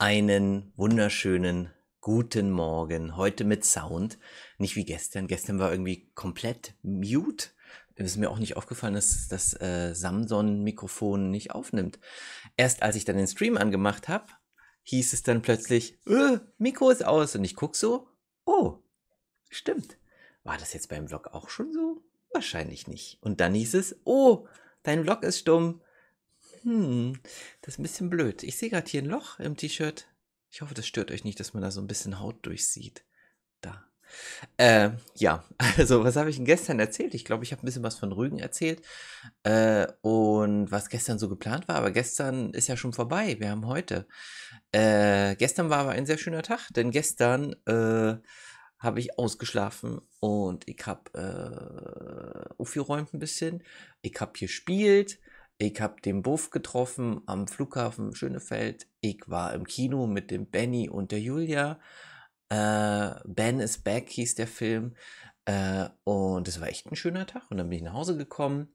Einen wunderschönen guten Morgen. Heute mit Sound. Nicht wie gestern. Gestern war irgendwie komplett mute. Es Ist mir auch nicht aufgefallen, dass das äh, Samsung-Mikrofon nicht aufnimmt. Erst als ich dann den Stream angemacht habe, hieß es dann plötzlich, äh, Mikro ist aus. Und ich gucke so, oh, stimmt. War das jetzt beim Vlog auch schon so? Wahrscheinlich nicht. Und dann hieß es, oh, dein Vlog ist stumm. Hm, das ist ein bisschen blöd. Ich sehe gerade hier ein Loch im T-Shirt. Ich hoffe, das stört euch nicht, dass man da so ein bisschen Haut durchsieht. Da. Äh, ja, also was habe ich denn gestern erzählt? Ich glaube, ich habe ein bisschen was von Rügen erzählt äh, und was gestern so geplant war. Aber gestern ist ja schon vorbei. Wir haben heute. Äh, gestern war aber ein sehr schöner Tag, denn gestern äh, habe ich ausgeschlafen und ich habe äh, aufgeräumt ein bisschen. Ich habe gespielt. Ich habe den Buff getroffen am Flughafen Schönefeld. Ich war im Kino mit dem Benny und der Julia. Äh, ben is Back hieß der Film. Äh, und es war echt ein schöner Tag. Und dann bin ich nach Hause gekommen,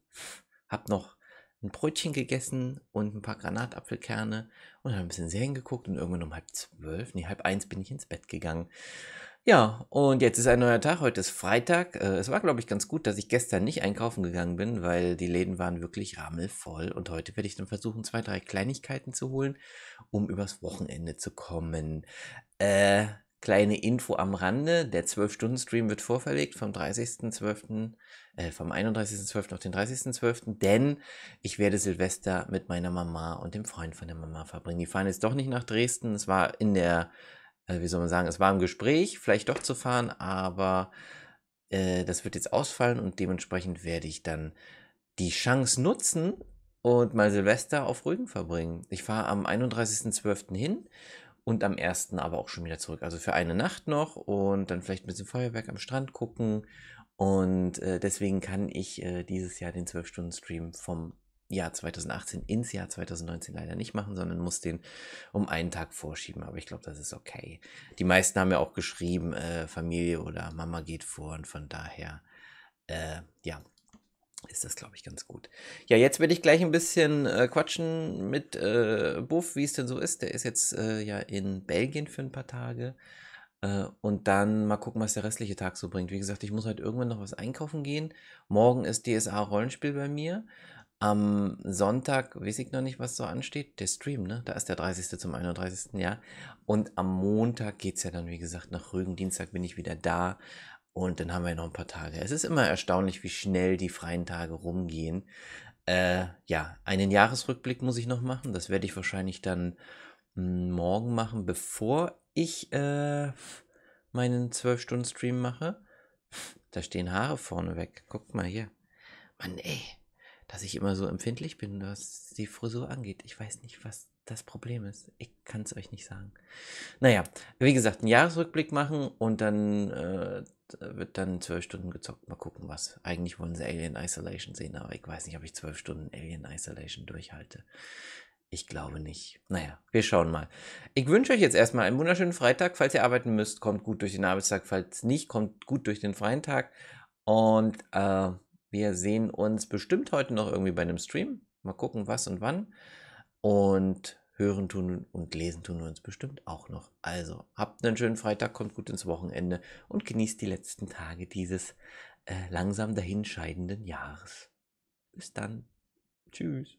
habe noch ein Brötchen gegessen und ein paar Granatapfelkerne und habe ein bisschen Serien geguckt und irgendwann um halb zwölf, nee, halb eins bin ich ins Bett gegangen. Ja, und jetzt ist ein neuer Tag, heute ist Freitag. Äh, es war, glaube ich, ganz gut, dass ich gestern nicht einkaufen gegangen bin, weil die Läden waren wirklich rammelvoll. Und heute werde ich dann versuchen, zwei, drei Kleinigkeiten zu holen, um übers Wochenende zu kommen. Äh, kleine Info am Rande. Der 12-Stunden-Stream wird vorverlegt vom 30.12., äh, vom 31.12. auf den 30.12., denn ich werde Silvester mit meiner Mama und dem Freund von der Mama verbringen. Die fahren jetzt doch nicht nach Dresden. Es war in der äh, wie soll man sagen, es war im Gespräch, vielleicht doch zu fahren, aber äh, das wird jetzt ausfallen und dementsprechend werde ich dann die Chance nutzen und mal Silvester auf Rügen verbringen. Ich fahre am 31.12. hin und am 1. aber auch schon wieder zurück. Also für eine Nacht noch und dann vielleicht ein bisschen Feuerwerk am Strand gucken. Und äh, deswegen kann ich äh, dieses Jahr den 12-Stunden-Stream vom Jahr 2018 ins Jahr 2019 leider nicht machen, sondern muss den um einen Tag vorschieben. Aber ich glaube, das ist okay. Die meisten haben ja auch geschrieben, äh, Familie oder Mama geht vor und von daher, äh, ja, ist das, glaube ich, ganz gut. Ja, jetzt werde ich gleich ein bisschen äh, quatschen mit äh, Buff, wie es denn so ist. Der ist jetzt äh, ja in Belgien für ein paar Tage. Äh, und dann mal gucken, was der restliche Tag so bringt. Wie gesagt, ich muss halt irgendwann noch was einkaufen gehen. Morgen ist DSA Rollenspiel bei mir. Am Sonntag weiß ich noch nicht, was so ansteht. Der Stream, ne? Da ist der 30. zum 31. Ja. Und am Montag geht es ja dann, wie gesagt, nach Rügen. Dienstag bin ich wieder da. Und dann haben wir noch ein paar Tage. Es ist immer erstaunlich, wie schnell die freien Tage rumgehen. Äh, ja, einen Jahresrückblick muss ich noch machen. Das werde ich wahrscheinlich dann hm, morgen machen, bevor ich äh, meinen 12-Stunden-Stream mache. Da stehen Haare vorne weg. Guckt mal hier. Mann, ey dass ich immer so empfindlich bin, was die Frisur angeht. Ich weiß nicht, was das Problem ist. Ich kann es euch nicht sagen. Naja, wie gesagt, einen Jahresrückblick machen und dann äh, wird dann zwölf Stunden gezockt. Mal gucken, was. Eigentlich wollen sie Alien Isolation sehen, aber ich weiß nicht, ob ich zwölf Stunden Alien Isolation durchhalte. Ich glaube nicht. Naja, wir schauen mal. Ich wünsche euch jetzt erstmal einen wunderschönen Freitag. Falls ihr arbeiten müsst, kommt gut durch den Arbeitstag. Falls nicht, kommt gut durch den freien Tag. Und äh, wir sehen uns bestimmt heute noch irgendwie bei einem Stream. Mal gucken, was und wann. Und hören tun und lesen tun wir uns bestimmt auch noch. Also, habt einen schönen Freitag, kommt gut ins Wochenende und genießt die letzten Tage dieses äh, langsam dahinscheidenden Jahres. Bis dann. Tschüss.